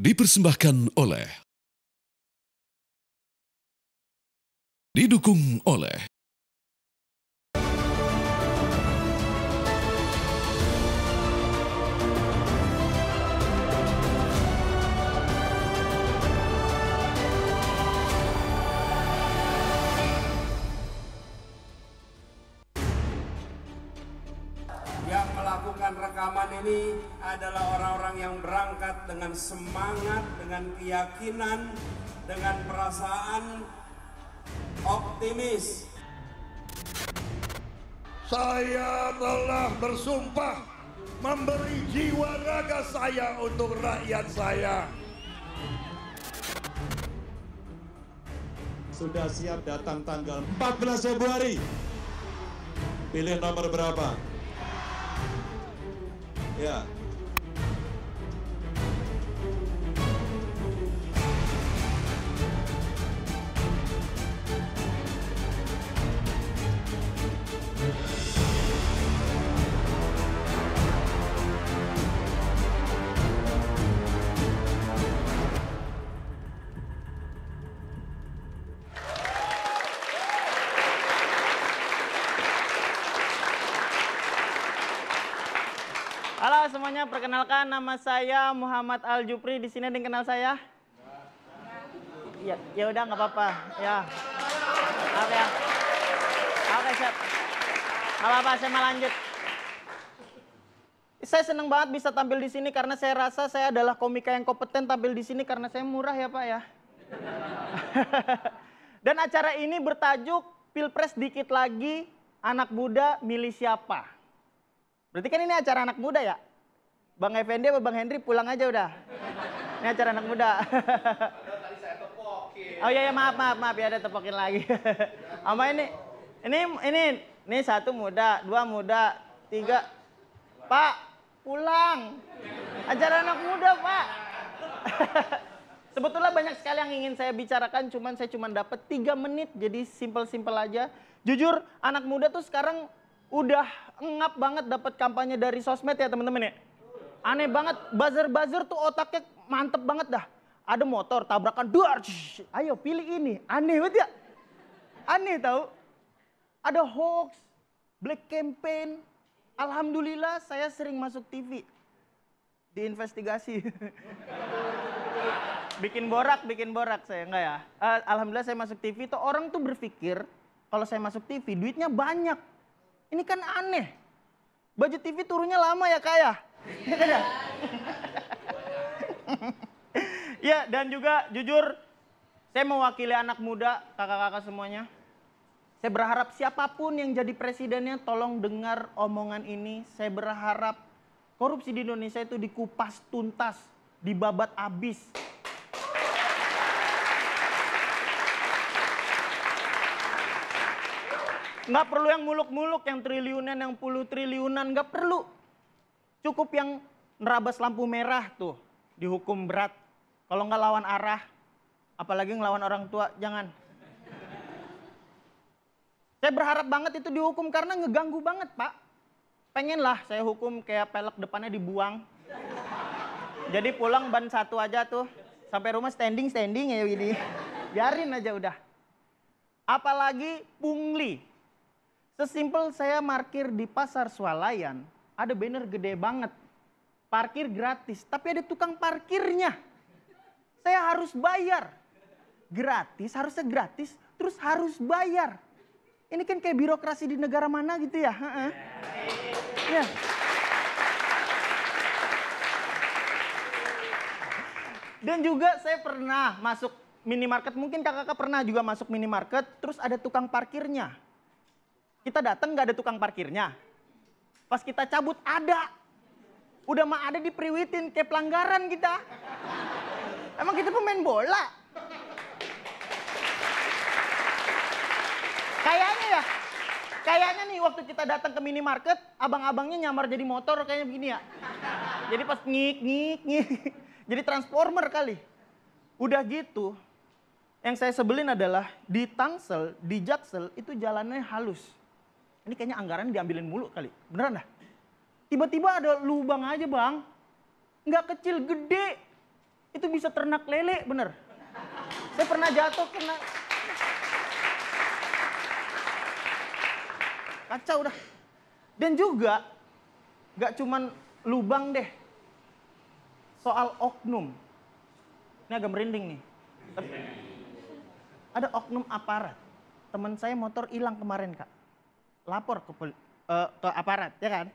dipersembahkan oleh didukung oleh rekaman ini adalah orang-orang yang berangkat dengan semangat, dengan keyakinan, dengan perasaan optimis. Saya telah bersumpah memberi jiwa raga saya untuk rakyat saya. Sudah siap datang tanggal 14 Februari. Pilih nomor berapa? Yeah. semuanya, perkenalkan nama saya Muhammad Al Jupri. Di sini ada yang kenal saya? Ya, ya udah nggak apa-apa. Ya. Oke. ya. Oke, siap. Gak apa-apa, saya mau lanjut. Saya senang banget bisa tampil di sini karena saya rasa saya adalah komika yang kompeten tampil di sini karena saya murah ya Pak ya. Dan acara ini bertajuk Pilpres dikit lagi anak muda milih siapa. Berarti kan ini acara anak muda ya? Bang Effendi apa Bang Hendri pulang aja udah. Ini acara anak muda. Oh iya ya maaf maaf maaf ya ada tepokin lagi. Ama ini ini ini ini satu muda, dua muda, tiga. Pak, pulang. Acara anak muda, Pak. Sebetulnya banyak sekali yang ingin saya bicarakan, cuman saya cuma dapat tiga menit, jadi simple-simple aja. Jujur, anak muda tuh sekarang udah ngap banget dapat kampanye dari sosmed ya teman-teman ya. Aneh banget, buzzer-buzzer tuh otaknya mantep banget dah. Ada motor tabrakan, duar, ayo pilih ini. Aneh banget ya? Aneh tahu. Ada hoax, black campaign. Alhamdulillah saya sering masuk TV. Diinvestigasi. bikin borak, bikin borak saya enggak ya. Eh, alhamdulillah saya masuk TV tuh orang tuh berpikir kalau saya masuk TV duitnya banyak. Ini kan aneh. baju TV turunnya lama ya kak ya. Iya, ya, dan juga jujur saya mewakili anak muda, kakak-kakak semuanya. Saya berharap siapapun yang jadi presidennya tolong dengar omongan ini. Saya berharap korupsi di Indonesia itu dikupas tuntas, dibabat abis. Nggak perlu yang muluk-muluk, yang triliunan, yang puluh triliunan, nggak perlu. Cukup yang nerabas lampu merah tuh dihukum berat. Kalau nggak lawan arah, apalagi ngelawan orang tua, jangan. Saya berharap banget itu dihukum karena ngeganggu banget, Pak. Pengenlah saya hukum kayak pelek depannya dibuang. Jadi pulang ban satu aja tuh. Sampai rumah standing-standing ya ini. Biarin aja udah. Apalagi pungli. Sesimpel saya markir di pasar swalayan, ada banner gede banget. Parkir gratis, tapi ada tukang parkirnya. Saya harus bayar. Gratis, harusnya gratis, terus harus bayar. Ini kan kayak birokrasi di negara mana gitu ya. Ha -ha. Ya. Dan juga saya pernah masuk minimarket, mungkin kakak-kakak pernah juga masuk minimarket, terus ada tukang parkirnya. Kita datang nggak ada tukang parkirnya, Pas kita cabut ada. Udah mah ada di priwitin kayak pelanggaran kita. Emang kita pemain bola? Kayaknya ya. Kayaknya nih waktu kita datang ke minimarket, abang-abangnya nyamar jadi motor kayaknya begini ya. Jadi pas ngik ngik ngik. Jadi transformer kali. Udah gitu, yang saya sebelin adalah di Tangsel, di Jaksel itu jalannya halus ini kayaknya anggaran diambilin mulu kali. Beneran dah? Tiba-tiba ada lubang aja bang. Nggak kecil, gede. Itu bisa ternak lele, bener. Saya pernah jatuh kena. Kacau udah. Dan juga, nggak cuman lubang deh. Soal oknum. Ini agak merinding nih. Ada oknum aparat. Teman saya motor hilang kemarin kak lapor ke uh, ke aparat, ya kan?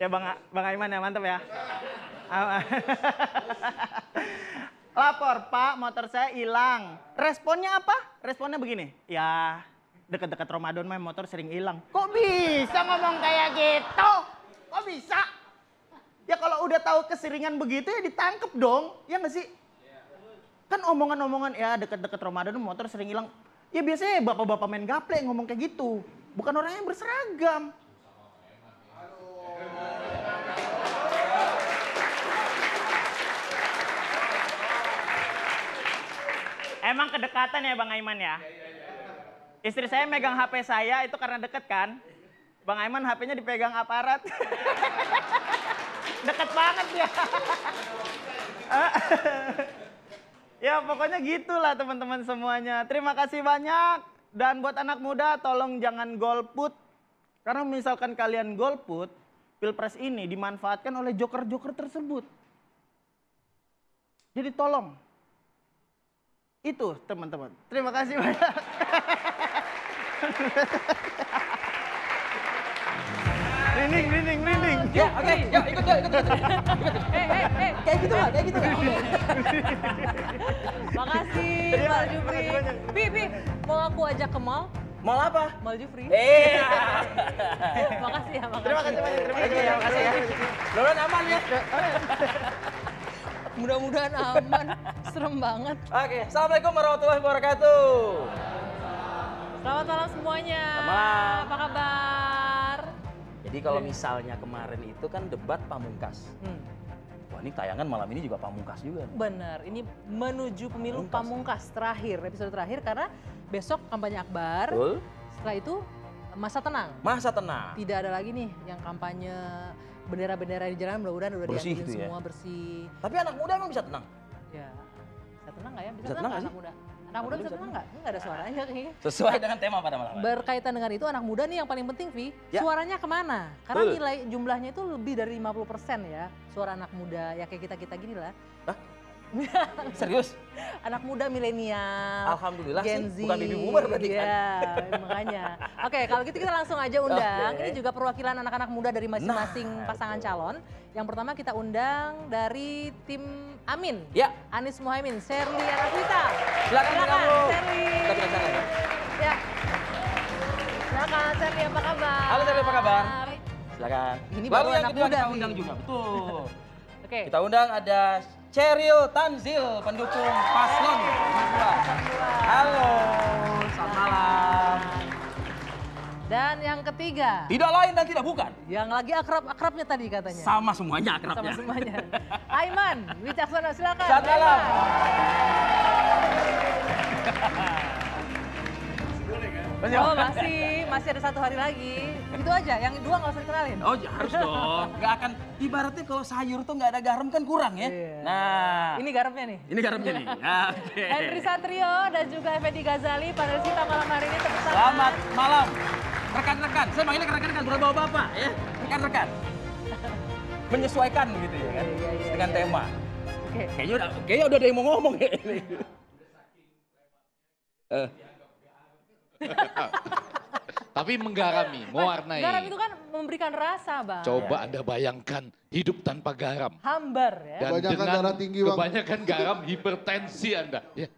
Ya Bang Bang Aiman ya, mantap ya. lapor, Pak, motor saya hilang. Responnya apa? Responnya begini. Ya, deket-deket Ramadan main motor sering hilang. Kok bisa ngomong kayak gitu? Kok bisa? Ya kalau udah tahu keseringan begitu ya ditangkep dong. Ya nggak sih? Kan omongan-omongan ya deket-deket Ramadan motor sering hilang. Ya biasanya ya bapak-bapak main gaple ngomong kayak gitu bukan orang yang berseragam. Emang kedekatan ya Bang Aiman ya? Istri saya megang HP saya itu karena deket kan? Bang Aiman HP-nya dipegang aparat. deket banget ya. ya pokoknya gitulah teman-teman semuanya. Terima kasih banyak. Dan buat anak muda tolong jangan golput. Karena misalkan kalian golput, pilpres ini dimanfaatkan oleh joker-joker tersebut. Jadi tolong. Itu teman-teman. Terima kasih banyak. Rinding, rinding, rinding. Ya, oke. Okay. Yuk, ikut, yuk, ikut. ikut. Eh, eh, eh. Kayak gitu lah, kayak gitu lah. Makasih ya, Mal Jufri. Pi, Pi, mau aku ajak ke mall? Mall apa? Mall Jufri. Eh. makasih ya, makasih. Terima kasih banyak, terima kasih. Terima kasih ya. Lolan aman ya. Mudah-mudahan aman, serem banget. Oke, Assalamualaikum warahmatullahi wabarakatuh. Selamat malam semuanya. Selamat Apa kabar? Jadi kalau iya. misalnya kemarin itu kan debat pamungkas. Hmm ini tayangan malam ini juga pamungkas juga. Benar, ini menuju pemilu pamungkas, pamungkas terakhir, episode terakhir karena besok kampanye akbar. Betul. Setelah itu masa tenang. Masa tenang. Tidak ada lagi nih yang kampanye bendera-bendera di jalan mudah-mudahan udah bersih gitu ya. semua ya? bersih. Tapi anak muda emang bisa tenang? Ya. Bisa tenang nggak ya? Bisa, bisa tenang, tenang anak muda? Anak muda bisa tenang nggak? Nggak ada ah. suaranya kayaknya. Sesuai dengan tema pada malam ini. Berkaitan dengan itu anak muda nih yang paling penting Vi, ya. suaranya kemana? Karena Betul. nilai jumlahnya itu lebih dari 50% ya suara anak muda ya kayak kita-kita gini lah. Hah? Serius? Anak muda milenial. Alhamdulillah Gen Z. bukan baby boomer berarti yeah, kan. Iya, makanya. Oke, okay, kalau gitu kita langsung aja undang. Okay. Ini juga perwakilan anak-anak muda dari masing-masing nah, pasangan itu. calon. Yang pertama kita undang dari tim Amin. Ya. Anies Muhaimin, Sherly Anasita. Silakan, Silakan Sherly. Ya? ya. Silakan Sherly, apa kabar? Halo Sherly, apa kabar? Silakan. Ini baru yang kedua kita undang juga, betul. Oke. Okay. Kita undang ada Cheryl Tanzil, pendukung paslon kedua. Halo, selamat malam. Dan yang ketiga. Tidak lain dan tidak bukan. Yang lagi akrab-akrabnya tadi katanya. Sama semuanya akrabnya. Sama semuanya. Aiman, Wicaksono silakan. Selamat malam. Masih oh masih, masih ada satu hari lagi. Itu aja, yang dua nggak usah dikenalin. Oh ya harus dong, nggak akan. Ibaratnya kalau sayur tuh nggak ada garam kan kurang ya. Yeah. Nah, ini garamnya nih. Ini garamnya nih. Ah, okay. Henry Satrio dan juga Effendi Ghazali pada kita malam hari ini tepuk tangan. Selamat malam, rekan-rekan. Saya panggilnya rekan-rekan bukan bawa bapak ya, rekan-rekan. Menyesuaikan gitu ya kan iya, iya, iya, dengan tema. Kayaknya udah, kayaknya udah ada yang mau ngomong ya. uh. Tapi menggarami, kan mewarnai. Garam itu kan memberikan rasa, Bang. Coba iya. Anda bayangkan hidup tanpa garam. Hambar ya. Dan kebanyakan dengan darah tinggi, Bang. Kebanyakan garam hipertensi Anda. Ya.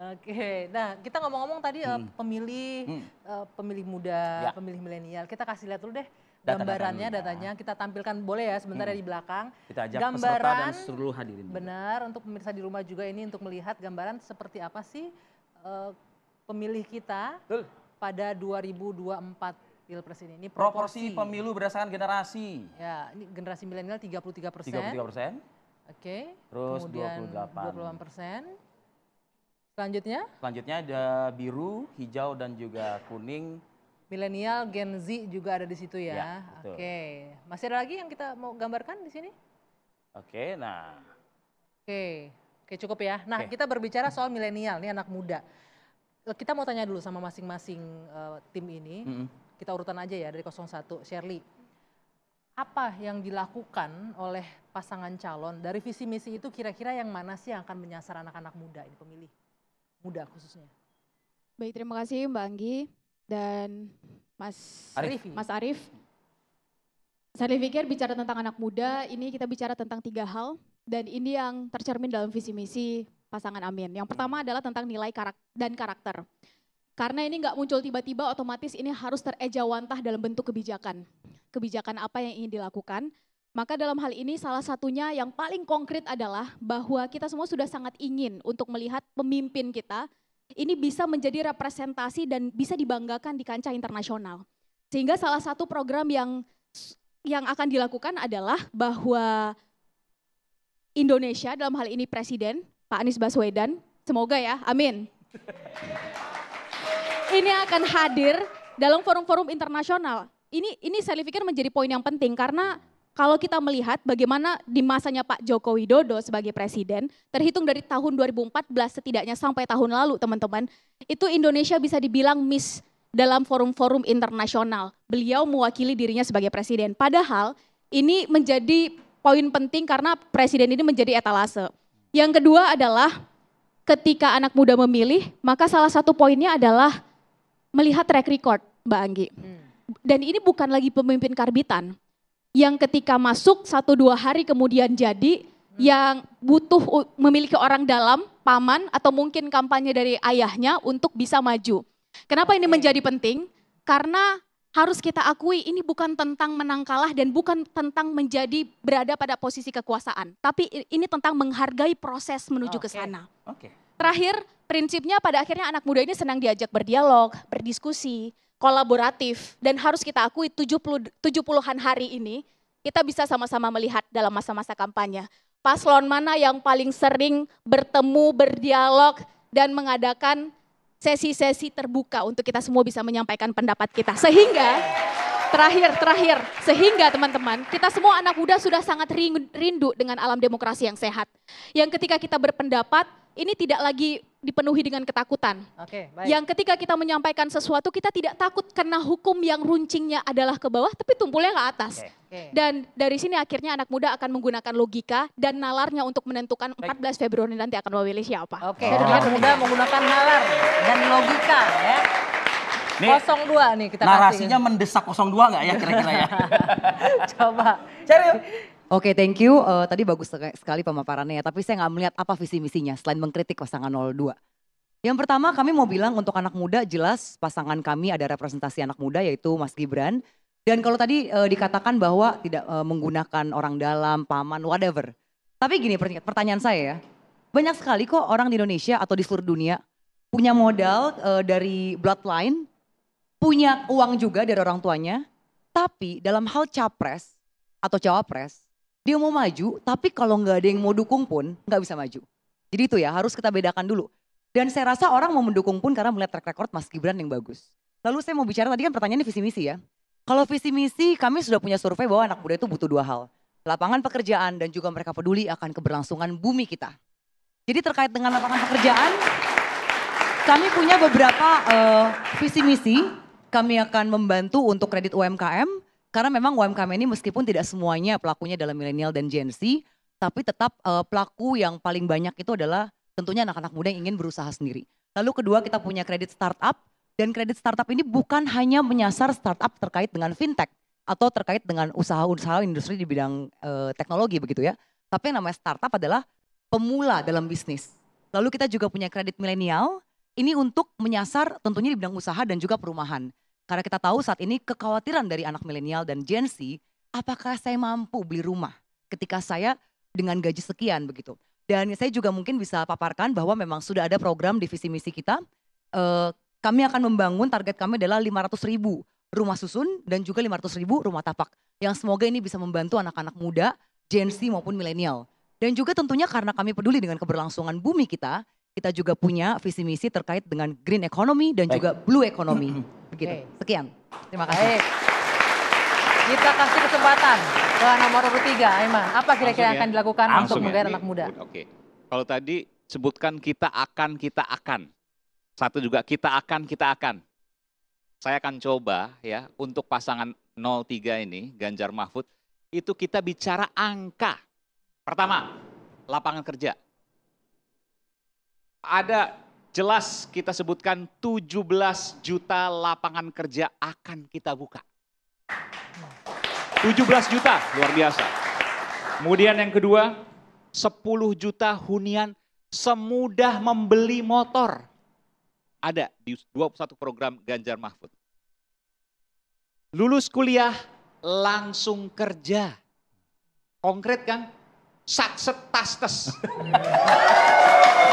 Oke, nah kita ngomong-ngomong tadi eh, hmm. uh, pemilih hmm. uh, pemilih muda, ya. pemilih milenial. Kita kasih lihat dulu deh Data gambarannya, datanya. Kita tampilkan boleh ya sebentar ya hmm. ya di belakang. Kita ajak gambaran, peserta dan seluruh hadirin. Benar, untuk pemirsa di rumah juga ini untuk melihat gambaran seperti apa sih uh, pemilih kita Betul. pada 2024 pilpres ini. Ini proporsi. proporsi pemilu berdasarkan generasi. Ya, ini generasi milenial 33 persen. 33 persen. Oke. Okay. Terus Kemudian 28. 28 persen. Selanjutnya? Selanjutnya ada biru, hijau, dan juga kuning. Milenial, Gen Z juga ada di situ ya. ya Oke. Okay. Masih ada lagi yang kita mau gambarkan di sini? Oke, okay, nah. Oke. Okay. Oke, cukup ya. Nah, okay. kita berbicara soal milenial, nih anak muda. Eh, kita mau tanya dulu sama masing-masing uh, tim ini. Mm -hmm. Kita urutan aja ya dari 01 Shirley. Apa yang dilakukan oleh pasangan calon dari visi misi itu kira-kira yang mana sih yang akan menyasar anak-anak muda ini pemilih muda khususnya? Baik, terima kasih Mbak Anggi dan Mas Arif. Mas Arif. Saya pikir bicara tentang anak muda, ini kita bicara tentang tiga hal dan ini yang tercermin dalam visi misi pasangan Amin. Yang pertama adalah tentang nilai karak dan karakter. Karena ini nggak muncul tiba-tiba, otomatis ini harus terejawantah dalam bentuk kebijakan. Kebijakan apa yang ingin dilakukan. Maka dalam hal ini salah satunya yang paling konkret adalah bahwa kita semua sudah sangat ingin untuk melihat pemimpin kita ini bisa menjadi representasi dan bisa dibanggakan di kancah internasional. Sehingga salah satu program yang yang akan dilakukan adalah bahwa Indonesia dalam hal ini presiden Pak Anies Baswedan, semoga ya, amin. Ini akan hadir dalam forum-forum internasional. Ini ini saya pikir menjadi poin yang penting karena kalau kita melihat bagaimana di masanya Pak Joko Widodo sebagai presiden, terhitung dari tahun 2014 setidaknya sampai tahun lalu teman-teman, itu Indonesia bisa dibilang miss dalam forum-forum internasional. Beliau mewakili dirinya sebagai presiden. Padahal ini menjadi poin penting karena presiden ini menjadi etalase. Yang kedua adalah ketika anak muda memilih, maka salah satu poinnya adalah melihat track record, Mbak Anggi. Hmm. Dan ini bukan lagi pemimpin karbitan yang ketika masuk satu dua hari kemudian jadi hmm. yang butuh memiliki orang dalam paman atau mungkin kampanye dari ayahnya untuk bisa maju. Kenapa ini menjadi penting? Karena harus kita akui ini bukan tentang menang kalah dan bukan tentang menjadi berada pada posisi kekuasaan, tapi ini tentang menghargai proses menuju okay. ke sana. Okay. Terakhir, prinsipnya pada akhirnya anak muda ini senang diajak berdialog, berdiskusi, kolaboratif dan harus kita akui 70 70 hari ini kita bisa sama-sama melihat dalam masa-masa kampanye. Paslon mana yang paling sering bertemu, berdialog dan mengadakan sesi-sesi terbuka untuk kita semua bisa menyampaikan pendapat kita. Sehingga terakhir terakhir sehingga teman-teman kita semua anak muda sudah sangat rindu dengan alam demokrasi yang sehat. Yang ketika kita berpendapat ini tidak lagi dipenuhi dengan ketakutan. Oke, baik. Yang ketika kita menyampaikan sesuatu kita tidak takut karena hukum yang runcingnya adalah ke bawah tapi tumpulnya ke atas. Oke, oke. Dan dari sini akhirnya anak muda akan menggunakan logika dan nalarnya untuk menentukan 14 Februari nanti akan memilih siapa. Oke, oh. anak muda menggunakan nalar dan logika ya. Nih, 02 nih kita narasinya kasih. mendesak 02 enggak ya kira-kira ya? Coba. Cari Oke, okay, thank you. Uh, tadi bagus sekali pemaparannya ya, tapi saya nggak melihat apa visi misinya selain mengkritik pasangan 02. Yang pertama kami mau bilang untuk anak muda jelas pasangan kami ada representasi anak muda yaitu Mas Gibran. Dan kalau tadi uh, dikatakan bahwa tidak uh, menggunakan orang dalam, paman, whatever. Tapi gini pertanyaan saya ya, banyak sekali kok orang di Indonesia atau di seluruh dunia punya modal uh, dari bloodline, punya uang juga dari orang tuanya, tapi dalam hal capres atau cawapres, dia mau maju, tapi kalau nggak ada yang mau dukung pun nggak bisa maju. Jadi itu ya harus kita bedakan dulu. Dan saya rasa orang mau mendukung pun karena melihat track record Mas Gibran yang bagus. Lalu saya mau bicara tadi kan pertanyaannya visi misi ya. Kalau visi misi kami sudah punya survei bahwa anak muda itu butuh dua hal. Lapangan pekerjaan dan juga mereka peduli akan keberlangsungan bumi kita. Jadi terkait dengan lapangan pekerjaan, kami punya beberapa uh, visi misi. Kami akan membantu untuk kredit UMKM, karena memang UMKM ini meskipun tidak semuanya pelakunya adalah milenial dan Gen Z, tapi tetap uh, pelaku yang paling banyak itu adalah tentunya anak-anak muda yang ingin berusaha sendiri. Lalu kedua kita punya kredit startup dan kredit startup ini bukan hanya menyasar startup terkait dengan fintech atau terkait dengan usaha-usaha industri di bidang uh, teknologi begitu ya. Tapi yang namanya startup adalah pemula dalam bisnis. Lalu kita juga punya kredit milenial, ini untuk menyasar tentunya di bidang usaha dan juga perumahan. Karena kita tahu saat ini kekhawatiran dari anak milenial dan Gen Z, apakah saya mampu beli rumah ketika saya dengan gaji sekian begitu. Dan saya juga mungkin bisa paparkan bahwa memang sudah ada program divisi misi kita. E, kami akan membangun target kami adalah 500 ribu rumah susun dan juga 500 ribu rumah tapak. Yang semoga ini bisa membantu anak-anak muda, Gen Z maupun milenial. Dan juga tentunya karena kami peduli dengan keberlangsungan bumi kita, kita juga punya visi misi terkait dengan green economy dan Baik. juga blue economy. Begitu. Okay. Sekian. Terima kasih. Baik. Kita kasih kesempatan ke nomor urut tiga, Aiman. Apa kira-kira ya. yang akan dilakukan Langsung untuk ya. menggait anak muda? Oke. Okay. Kalau tadi sebutkan kita akan, kita akan. Satu juga kita akan, kita akan. Saya akan coba ya untuk pasangan 03 ini, Ganjar Mahfud, itu kita bicara angka. Pertama, lapangan kerja. Ada jelas kita sebutkan 17 juta lapangan kerja akan kita buka. 17 juta, luar biasa. Kemudian yang kedua, 10 juta hunian semudah membeli motor. Ada di 21 program Ganjar Mahfud. Lulus kuliah, langsung kerja. Konkret kan? Sakset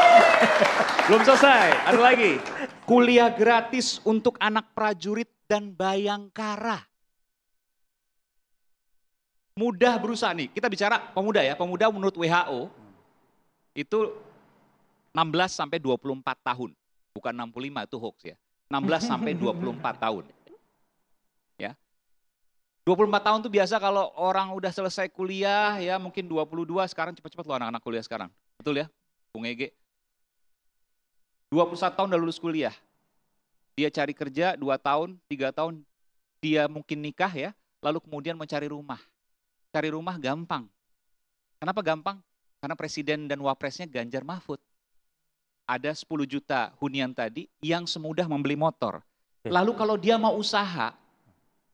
Belum selesai, ada lagi. Kuliah gratis untuk anak prajurit dan bayangkara. Mudah berusaha nih, kita bicara pemuda ya. Pemuda menurut WHO itu 16 sampai 24 tahun. Bukan 65 itu hoax ya. 16 sampai 24 tahun. Ya. 24 tahun itu biasa kalau orang udah selesai kuliah ya mungkin 22 sekarang cepat-cepat loh anak-anak kuliah sekarang. Betul ya? Bung Ege 21 tahun udah lulus kuliah. Dia cari kerja 2 tahun, 3 tahun, dia mungkin nikah ya, lalu kemudian mencari rumah. Cari rumah gampang. Kenapa gampang? Karena presiden dan wapresnya Ganjar Mahfud. Ada 10 juta hunian tadi yang semudah membeli motor. Lalu kalau dia mau usaha,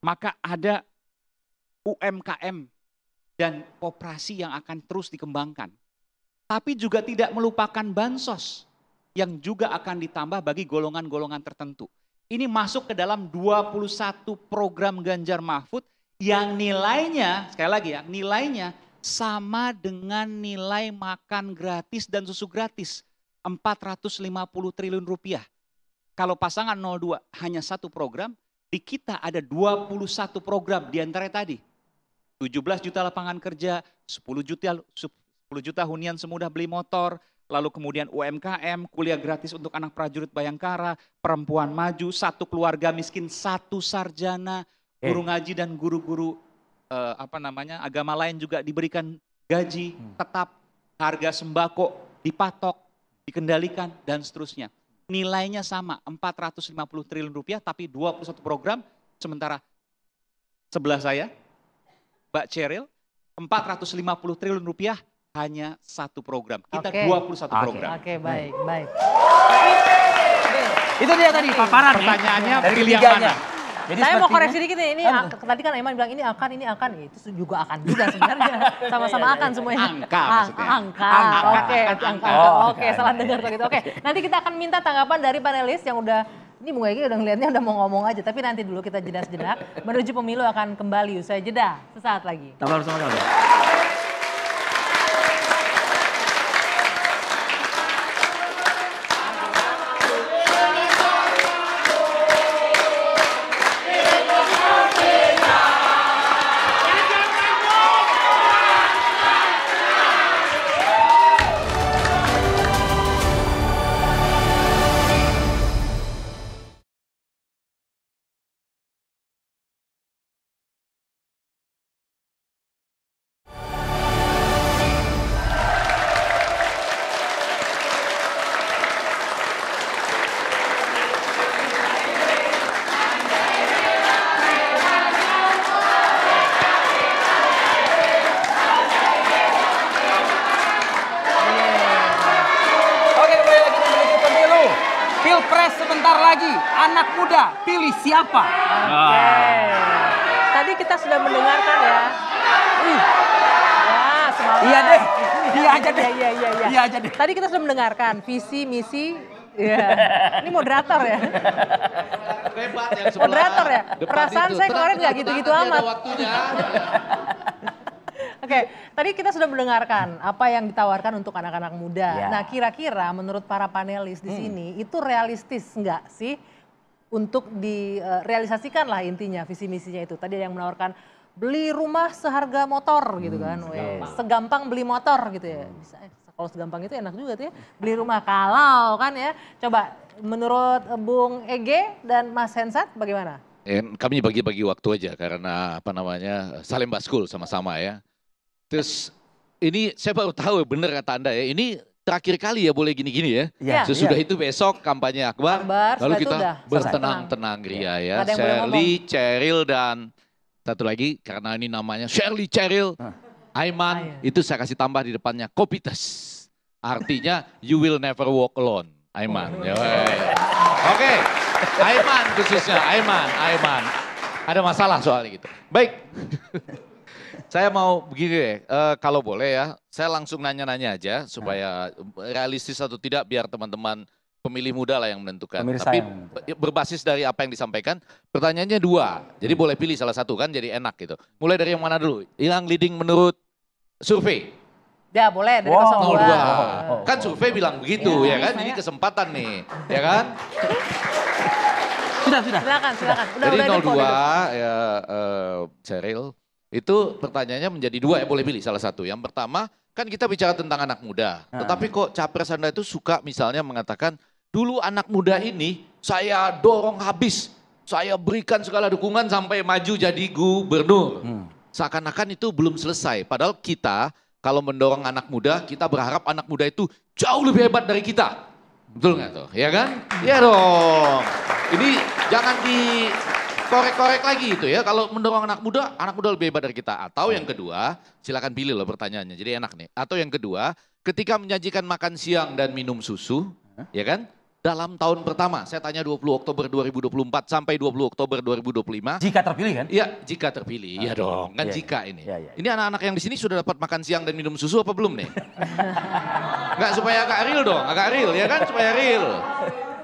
maka ada UMKM dan koperasi yang akan terus dikembangkan. Tapi juga tidak melupakan bansos yang juga akan ditambah bagi golongan-golongan tertentu. Ini masuk ke dalam 21 program Ganjar Mahfud yang nilainya, sekali lagi ya, nilainya sama dengan nilai makan gratis dan susu gratis. 450 triliun rupiah. Kalau pasangan 02 hanya satu program, di kita ada 21 program di antara tadi. 17 juta lapangan kerja, 10 juta 10 juta hunian semudah beli motor, lalu kemudian UMKM, kuliah gratis untuk anak prajurit Bayangkara, perempuan maju, satu keluarga miskin, satu sarjana, eh. guru ngaji dan guru-guru eh, apa namanya agama lain juga diberikan gaji hmm. tetap, harga sembako dipatok, dikendalikan dan seterusnya. Nilainya sama 450 triliun rupiah tapi 21 program sementara sebelah saya Mbak Cheryl 450 triliun rupiah hanya satu program. Kita okay. 21 okay. program. Oke, okay, baik, hmm. baik. Itu dia tadi paparan Pertanyaannya dari pilih yang mana? Jadi saya mau koreksi dikit nih, ini uh, tadi kan Eman bilang ini akan, ini akan, itu juga akan juga sebenarnya. Iya, iya, Sama-sama iya, akan semuanya. Angka ah, maksudnya. Angka, angka. oke. Angka, angka. oke, oh, okay, salah dengar kalau gitu. Oke, nanti kita akan minta tanggapan dari panelis yang udah ini mungkin Egy udah ngeliatnya udah mau ngomong aja, tapi nanti dulu kita jeda sejenak. Menuju pemilu akan kembali usai jeda sesaat lagi. Tambah bersama sama apa? Oke. Okay. Tadi kita sudah mendengarkan ya. Wah, Iya deh. Iya aja deh. Iya, iya, iya, iya. Iya aja deh. Tadi kita sudah mendengarkan visi, misi, Iya. Ini moderator ya. Moderator ya. Perasaan saya kemarin nggak gitu-gitu amat. Oke, okay, tadi kita sudah mendengarkan apa yang ditawarkan untuk anak-anak muda. Yeah. Nah, kira-kira menurut para panelis di hmm. sini itu realistis nggak sih untuk direalisasikan lah intinya visi misinya itu. Tadi ada yang menawarkan beli rumah seharga motor gitu hmm, kan, hmm, segampang. segampang beli motor gitu ya. Hmm. Bisa, kalau segampang itu enak juga tuh ya, beli rumah kalau kan ya. Coba menurut Bung Ege dan Mas Hensat bagaimana? Eh, kami bagi-bagi waktu aja karena apa namanya saling baskul sama-sama ya. Terus ini saya baru tahu benar kata anda ya, ini terakhir kali ya boleh gini-gini ya. Iya, ya Sesudah ya. itu besok kampanye Akbar, Akbar lalu kita bertenang-tenang iya. Ria ya. ya. Shirley, Cheryl dan satu lagi karena ini namanya Shirley Cheryl, Aiman Ayah. itu saya kasih tambah di depannya Kopitas. Artinya you will never walk alone, Aiman. Oh. Ya, Oke, okay. Aiman khususnya, Aiman, Aiman. Ada masalah soal gitu. Baik. saya mau begini deh, uh, kalau boleh ya, saya langsung nanya-nanya aja supaya realistis atau tidak biar teman-teman pemilih muda lah yang menentukan. Pemilih Tapi berbasis dari apa yang disampaikan, pertanyaannya dua. Jadi hmm. boleh pilih salah satu kan jadi enak gitu. Mulai dari yang mana dulu? Hilang leading menurut survei. Ya boleh dari wow. 02. Oh, oh, kan survei bilang begitu iya, ya, ya kan? jadi Ini kesempatan nih, ya kan? sudah, sudah. Silakan, silakan. Udah, Jadi udah 02 ya uh, Cheryl itu pertanyaannya menjadi dua ya boleh pilih salah satu. Yang pertama kan kita bicara tentang anak muda. Nah. Tetapi kok capres Anda itu suka misalnya mengatakan dulu anak muda ini saya dorong habis. Saya berikan segala dukungan sampai maju jadi gubernur. Hmm. Seakan-akan itu belum selesai. Padahal kita kalau mendorong anak muda, kita berharap anak muda itu jauh lebih hebat dari kita. Betul nggak tuh? Ya kan? ya dong. Ini jangan di korek-korek lagi itu ya. Kalau mendorong anak muda, anak muda lebih hebat dari kita. Atau yang kedua, silakan pilih loh pertanyaannya. Jadi enak nih. Atau yang kedua, ketika menyajikan makan siang dan minum susu, ya kan? Dalam tahun pertama, saya tanya 20 Oktober 2024 sampai 20 Oktober 2025. Jika terpilih kan? Iya, jika terpilih. Iya, ah, iya. dong, kan ya, jika ini. Ya, ya. Ini anak-anak yang di sini sudah dapat makan siang dan minum susu apa belum nih? Enggak supaya agak real dong, agak real ya kan supaya real.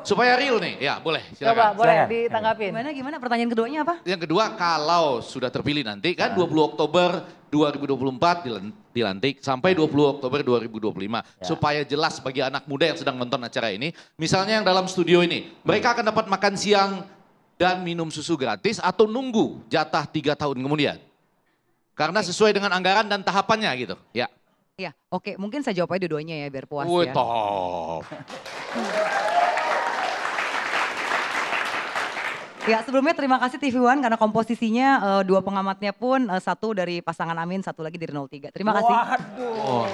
Supaya real nih. Ya, boleh. Silakan. Coba, boleh silakan. ditanggapin. Gimana gimana pertanyaan keduanya apa? Yang kedua, kalau sudah terpilih nanti kan 20 nah. Oktober 2024 dilantik sampai 20 nah. Oktober 2025 ya. supaya jelas bagi anak muda yang sedang nonton acara ini, misalnya yang dalam studio ini, mereka akan dapat makan siang dan minum susu gratis atau nunggu jatah tiga tahun kemudian. Karena sesuai dengan anggaran dan tahapannya gitu. Ya. Ya, oke. Mungkin saya jawab aja dua-duanya ya biar puas Wih, ya. Top. Ya sebelumnya terima kasih TV One karena komposisinya uh, dua pengamatnya pun uh, satu dari pasangan Amin, satu lagi dari 03. Terima kasih. Waduh. Oh.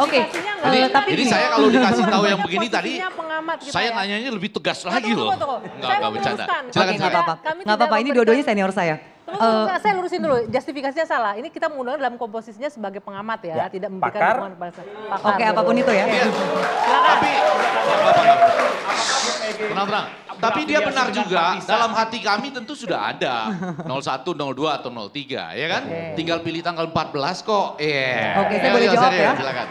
Oke. Okay. Jadi, eh, tapi jadi saya kalau dikasih tahu yang begini tadi, pengamat, gitu saya ya. nanyanya lebih tegas lagi loh. Enggak, enggak bercanda. Silakan, okay, Enggak apa-apa. Enggak apa-apa, ini dua-duanya senior saya uh, saya lurusin dulu, justifikasinya salah. Ini kita menggunakan dalam komposisinya sebagai pengamat ya, ya. tidak memberikan pakar. dukungan kepada Oke, okay, apapun itu ya. ya. Tapi, tenang, tenang. Tapi dia benar juga, dalam hati kami tentu sudah ada. 01, 02, atau 03, ya kan? Okay. Tinggal pilih tanggal 14 kok. Yeah. Oke, okay, saya iya, boleh iya, jawab ya. Silakan.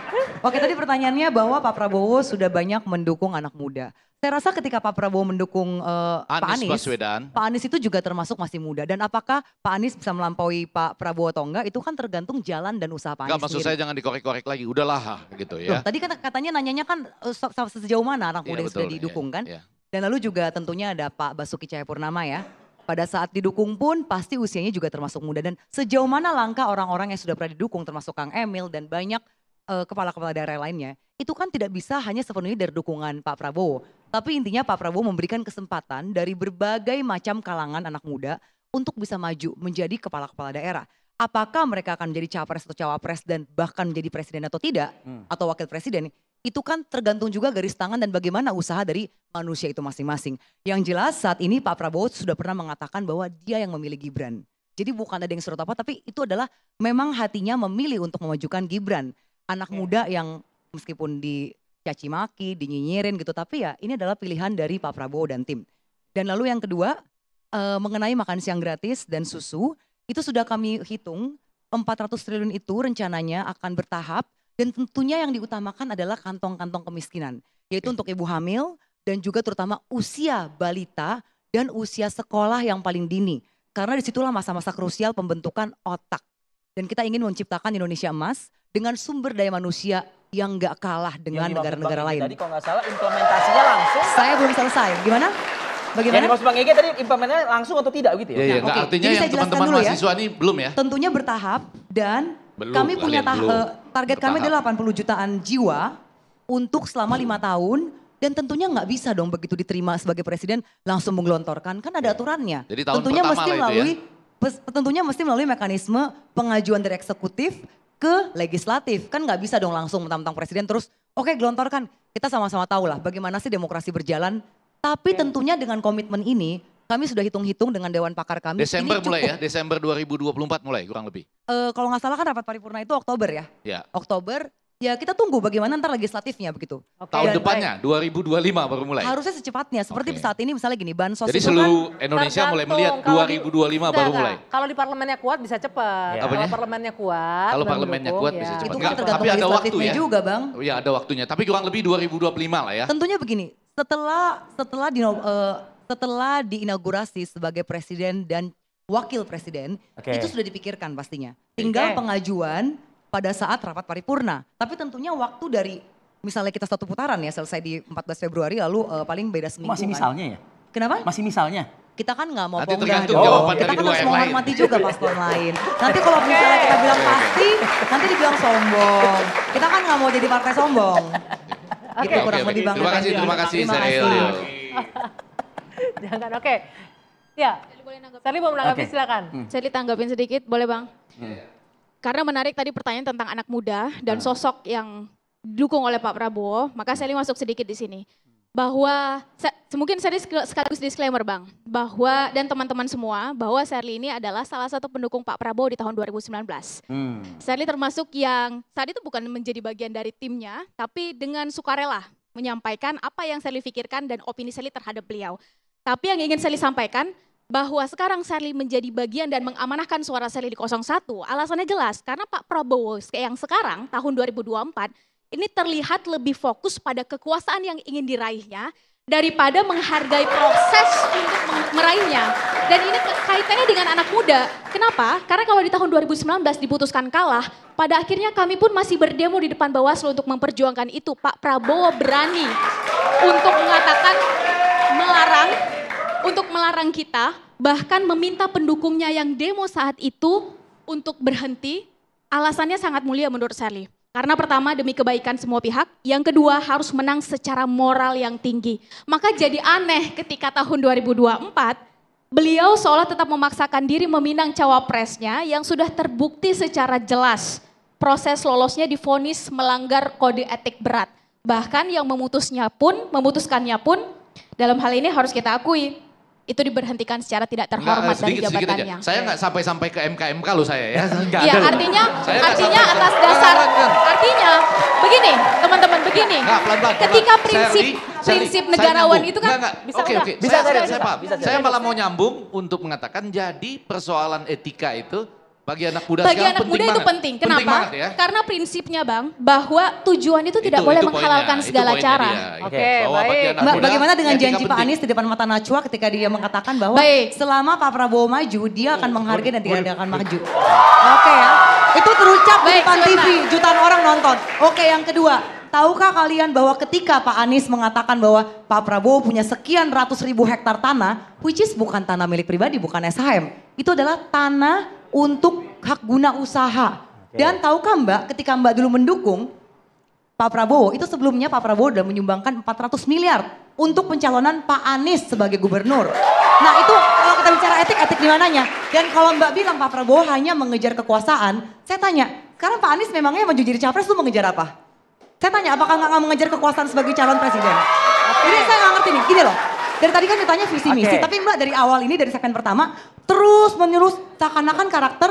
Oke, tadi pertanyaannya bahwa Pak Prabowo sudah banyak mendukung anak muda. Saya rasa ketika Pak Prabowo mendukung uh, Anies Pak Anies, Baswedan. Pak Anies itu juga termasuk masih muda. Dan apakah Pak Anies bisa melampaui Pak Prabowo atau enggak, itu kan tergantung jalan dan usaha Pak Anies. Enggak, maksud saya jangan dikorek-korek lagi, udahlah gitu ya. Loh, tadi kan katanya nanyanya kan eh, sejauh mana anak iya, muda ya, yang sudah didukung ya, kan. Ya. Dan lalu juga tentunya ada Pak Basuki Cahayapurnama ya. Pada saat didukung pun pasti usianya juga termasuk muda. Dan sejauh mana langkah orang-orang yang sudah pernah didukung termasuk Kang Emil dan banyak eh, kepala-kepala uh, kepala -kepala daerah lainnya, itu kan tidak bisa hanya sepenuhnya dari dukungan Pak Prabowo. Tapi intinya Pak Prabowo memberikan kesempatan dari berbagai macam kalangan anak muda untuk bisa maju menjadi kepala-kepala daerah. Apakah mereka akan menjadi capres atau cawapres dan bahkan menjadi presiden atau tidak hmm. atau wakil presiden itu kan tergantung juga garis tangan dan bagaimana usaha dari manusia itu masing-masing. Yang jelas saat ini Pak Prabowo sudah pernah mengatakan bahwa dia yang memilih Gibran. Jadi bukan ada yang surut apa tapi itu adalah memang hatinya memilih untuk memajukan Gibran. Anak yeah. muda yang meskipun di caci maki, dinyinyirin gitu. Tapi ya ini adalah pilihan dari Pak Prabowo dan tim. Dan lalu yang kedua uh, mengenai makan siang gratis dan susu itu sudah kami hitung 400 triliun itu rencananya akan bertahap dan tentunya yang diutamakan adalah kantong-kantong kemiskinan yaitu untuk ibu hamil dan juga terutama usia balita dan usia sekolah yang paling dini karena disitulah masa-masa krusial pembentukan otak dan kita ingin menciptakan Indonesia emas dengan sumber daya manusia yang nggak kalah dengan negara-negara lain. Tadi kalau nggak salah implementasinya langsung. Saya belum selesai. Gimana? Bagaimana? Yang Bang Ege tadi implementasinya langsung atau tidak gitu ya? Iya, iya nah, okay. Artinya Jadi yang teman-teman ya. mahasiswa ya, ini belum ya? Tentunya bertahap dan belum, kami punya belum. Eh, target bertahap. kami adalah 80 jutaan jiwa untuk selama lima tahun dan tentunya nggak bisa dong begitu diterima sebagai presiden langsung menggelontorkan kan ada iya. aturannya. Jadi tahun tentunya mesti ya. melalui ya? tentunya mesti melalui mekanisme pengajuan dari eksekutif ke legislatif. Kan nggak bisa dong langsung mentang-mentang presiden terus oke okay, gelontorkan. Kita sama-sama tahu lah bagaimana sih demokrasi berjalan. Tapi ya. tentunya dengan komitmen ini kami sudah hitung-hitung dengan Dewan Pakar kami. Desember ini mulai ya, Desember 2024 mulai kurang lebih. Uh, kalau nggak salah kan rapat paripurna itu Oktober ya. Ya. Oktober ya kita tunggu bagaimana ntar legislatifnya begitu. Okay. Tahun Dan depannya baik. 2025 baru mulai. Harusnya secepatnya seperti okay. saat ini misalnya gini bansos Jadi seluruh kan Indonesia mulai melihat 2025 di, baru mulai. Kalau di parlemennya kuat bisa cepat. Ya. Kalau parlemennya kuat. Kalau parlemennya kuat ya. bisa cepat. Itu kan tergantung Tapi ada waktunya juga, Bang. ya ada waktunya. Tapi kurang lebih 2025 lah ya. Tentunya begini, setelah setelah di uh, eh, setelah diinaugurasi sebagai presiden dan wakil presiden okay. itu sudah dipikirkan pastinya. Tinggal okay. pengajuan pada saat rapat paripurna. Tapi tentunya waktu dari misalnya kita satu putaran ya selesai di 14 Februari lalu uh, paling beda seminggu. Masih kan. misalnya ya? Kenapa? Masih misalnya. Kita kan nggak mau ponggah kita kan harus menghormati juga paslon lain. Nanti kalau misalnya kita bilang pasti, nanti dibilang sombong. Kita kan nggak mau jadi partai sombong. Gitu kurang lebih Terima kasih, Terima kasih, terima kasih Seril. Jangan, oke. Okay. Ya, Sally boleh menanggapi okay. silakan. Hmm. Sally tanggapin sedikit, boleh bang? Hmm. Karena menarik tadi pertanyaan tentang anak muda dan nah. sosok yang didukung oleh Pak Prabowo, maka saya masuk sedikit di sini. Bahwa, mungkin saya sekaligus disclaimer Bang, bahwa dan teman-teman semua, bahwa Sherly ini adalah salah satu pendukung Pak Prabowo di tahun 2019. Hmm. Sherly termasuk yang tadi itu bukan menjadi bagian dari timnya, tapi dengan sukarela menyampaikan apa yang Sherly pikirkan dan opini Sherly terhadap beliau. Tapi yang ingin Sherly sampaikan, bahwa sekarang Sally menjadi bagian dan mengamanahkan suara Sally di 01, alasannya jelas karena Pak Prabowo yang sekarang tahun 2024 ini terlihat lebih fokus pada kekuasaan yang ingin diraihnya daripada menghargai proses untuk meraihnya. Dan ini kaitannya dengan anak muda. Kenapa? Karena kalau di tahun 2019 diputuskan kalah, pada akhirnya kami pun masih berdemo di depan Bawaslu untuk memperjuangkan itu. Pak Prabowo berani untuk mengatakan melarang untuk melarang kita, bahkan meminta pendukungnya yang demo saat itu untuk berhenti, alasannya sangat mulia menurut Sally. Karena pertama demi kebaikan semua pihak, yang kedua harus menang secara moral yang tinggi. Maka jadi aneh ketika tahun 2024 beliau seolah tetap memaksakan diri meminang cawapresnya yang sudah terbukti secara jelas proses lolosnya difonis melanggar kode etik berat. Bahkan yang memutusnya pun, memutuskannya pun dalam hal ini harus kita akui itu diberhentikan secara tidak eh, terhormat Nggak, sedikit, dari jabatannya. Sedikit Saya nggak sampai-sampai ke MKMK kalau loh saya ya. Enggak ya, artinya, saya artinya atas dasar, artinya begini teman-teman begini. Nggak, pelan, pelan, Ketika prinsip saya, prinsip saya, negarawan saya itu kan nggak, nggak. bisa okay, okay. Bisa, saya, saya, saya, saya, saya, saya malah mau nyambung untuk mengatakan jadi persoalan etika itu bagi anak muda Bagi anak muda itu penting. Kenapa? Penting ya. Karena prinsipnya Bang, bahwa tujuan itu tidak itu, boleh itu menghalalkan poinnya, segala itu cara. Gitu. Oke, okay, baik. bagaimana dengan janji Pak Anies di depan mata Najwa ketika dia mengatakan bahwa baik. selama Pak Prabowo maju, dia akan iya. menghargai dan tidak akan maju. Oke okay, ya. Itu terucap baik, di depan TV, jutaan orang nonton. Oke, okay, yang kedua. Tahukah kalian bahwa ketika Pak Anies mengatakan bahwa Pak Prabowo punya sekian ratus ribu hektar tanah, which is bukan tanah milik pribadi, bukan SHM. Itu adalah tanah untuk hak guna usaha. Okay. Dan tahukah Mbak, ketika Mbak dulu mendukung Pak Prabowo, itu sebelumnya Pak Prabowo sudah menyumbangkan 400 miliar untuk pencalonan Pak Anies sebagai gubernur. Nah itu kalau kita bicara etik, etik di mananya? Dan kalau Mbak bilang Pak Prabowo hanya mengejar kekuasaan, saya tanya, sekarang Pak Anies memangnya maju jadi capres itu mengejar apa? Saya tanya, apakah nggak mengejar kekuasaan sebagai calon presiden? Okay. Jadi saya nggak ngerti nih, gini loh dari tadi kan ditanya visi misi, okay. tapi Mbak dari awal ini dari segmen pertama terus menerus seakan-akan karakter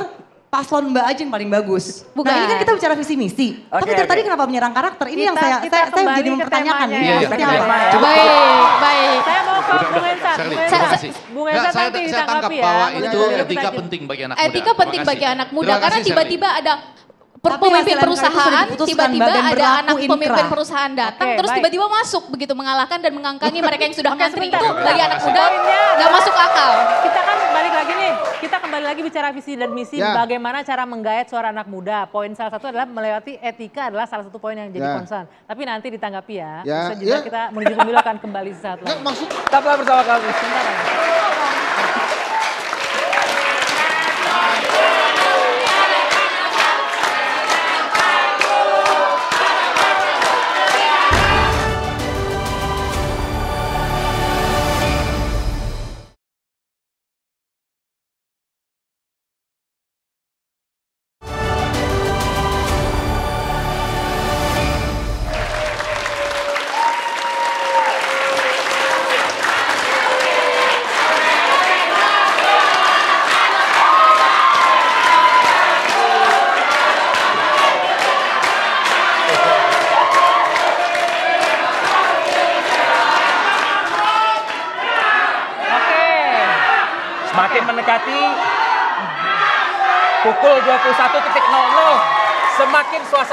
paslon Mbak aja yang paling bagus. Nah, Bukan. Nah, ini kan kita bicara visi misi. Okay, tapi dari okay. tadi kenapa menyerang karakter? Ini kita, yang saya kita saya, saya jadi mempertanyakan. ya. Ya. Baik, baik, baik. Saya mau ke Bung Ensan. Bung Ensan Saya tangkap ya. bahwa itu etika penting bagi anak muda. Etika penting bagi anak muda karena tiba-tiba ada pemimpin perusahaan tiba-tiba ada anak pemimpin perusahaan datang okay, terus tiba-tiba masuk begitu mengalahkan dan mengangkangi mereka yang sudah ngantri itu bagi anak muda nggak masuk akal. Kita kan balik lagi nih, kita kembali lagi bicara visi dan misi yeah. bagaimana cara menggayat suara anak muda. Poin salah satu adalah melewati etika adalah salah satu poin yang jadi ya. concern. Tapi nanti ditanggapi ya. yeah. Bisa juga yeah. kita menuju pemilu akan kembali saat lagi. Ya, maksud... Tetaplah bersama kami. Sementara.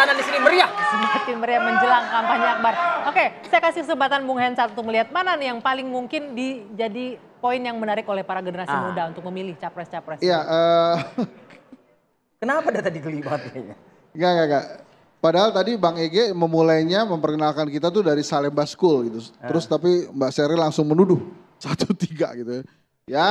suasana di sini meriah. Semakin meriah menjelang kampanye Akbar. Oke, saya kasih kesempatan Bung Hensat untuk melihat mana nih yang paling mungkin dijadi jadi poin yang menarik oleh para generasi ah. muda untuk memilih capres-capres. Iya. Uh... Kenapa dah tadi geli banget kayaknya? Enggak, enggak, enggak. Padahal tadi Bang Ege memulainya memperkenalkan kita tuh dari Salemba School gitu. Ah. Terus tapi Mbak Seri langsung menuduh satu tiga gitu ya. Ya.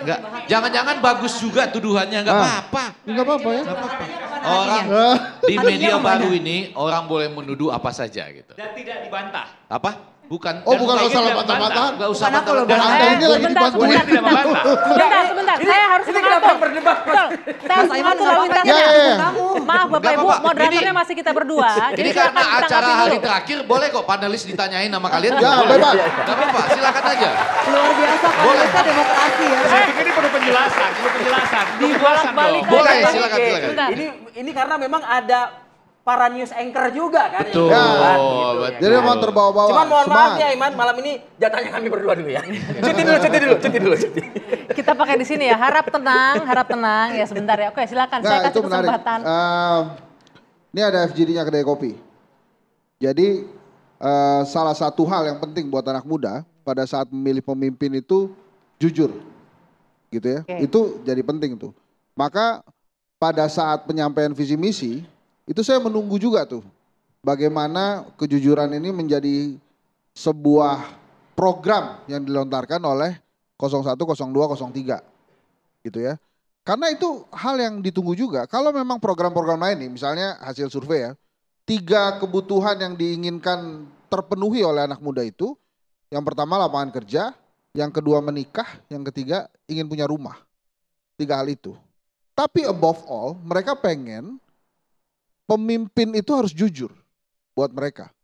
Enggak. Jangan-jangan bagus juga tuduhannya, enggak ah. apa-apa. Enggak apa-apa ya. apa-apa. Orang iya. di media baru ini orang boleh menuduh apa saja gitu. Dan tidak dibantah. Apa? Bukan. Oh, bukan masalah bantah-bantahan. Enggak usah bantah. Dan Anda ini lagi dibantuin. Sebentar, sebentar, sebentar. Saya harus mengatur. berdebat. Betul. Saya harus mengatur ya, ya. Maaf Bapak Ibu, moderatornya masih kita berdua. Jadi karena acara hari terakhir, boleh kok panelis ditanyain nama kalian. Ya, bebas. Enggak apa silakan aja. Luar biasa, boleh. kita demokrasi ya. Saya pikir ini perlu penjelasan, perlu penjelasan. Di balik Boleh, silakan, silakan. Ini, ini karena memang ada para news anchor juga kan. Betul. Ya, kan? Gitu, betul. Ya, Jadi mau terbawa-bawa. Cuman mohon Semangat. maaf ya Iman, malam ini jatahnya kami berdua dulu ya. cuti dulu, cuti dulu, cuti dulu, cuti. Kita pakai di sini ya. Harap tenang, harap tenang ya sebentar ya. Oke, silakan nah, saya kasih itu kesempatan. Uh, ini ada FGD-nya kedai kopi. Jadi uh, salah satu hal yang penting buat anak muda pada saat memilih pemimpin itu jujur. Gitu ya. Okay. Itu jadi penting tuh. Maka pada saat penyampaian visi misi itu saya menunggu juga tuh bagaimana kejujuran ini menjadi sebuah program yang dilontarkan oleh 01, 02, 03 gitu ya. Karena itu hal yang ditunggu juga. Kalau memang program-program lain nih, misalnya hasil survei ya, tiga kebutuhan yang diinginkan terpenuhi oleh anak muda itu, yang pertama lapangan kerja, yang kedua menikah, yang ketiga ingin punya rumah. Tiga hal itu. Tapi above all, mereka pengen pemimpin itu harus jujur buat mereka.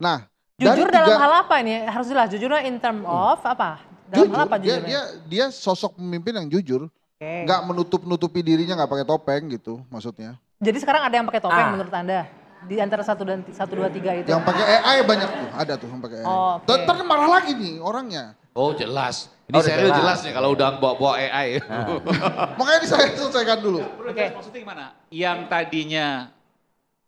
Nah, jujur dari dalam hal apa ini? Harus jelas jujurnya in term hmm. of hmm. apa? Dalam jujur, hal apa Dia, dia dia sosok pemimpin yang jujur. Okay. menutup-nutupi dirinya gak pakai topeng gitu maksudnya. Jadi sekarang ada yang pakai topeng ah. menurut Anda? Di antara satu dan satu dua tiga itu. Yang pakai AI banyak tuh, ada tuh yang pakai AI. Oh, okay. marah lagi nih orangnya. Oh jelas. Ini oh, serius jelas. nih kalau udah bawa-bawa AI. Nah. Makanya ini saya selesaikan dulu. Oke. Okay. Maksudnya gimana? Yang tadinya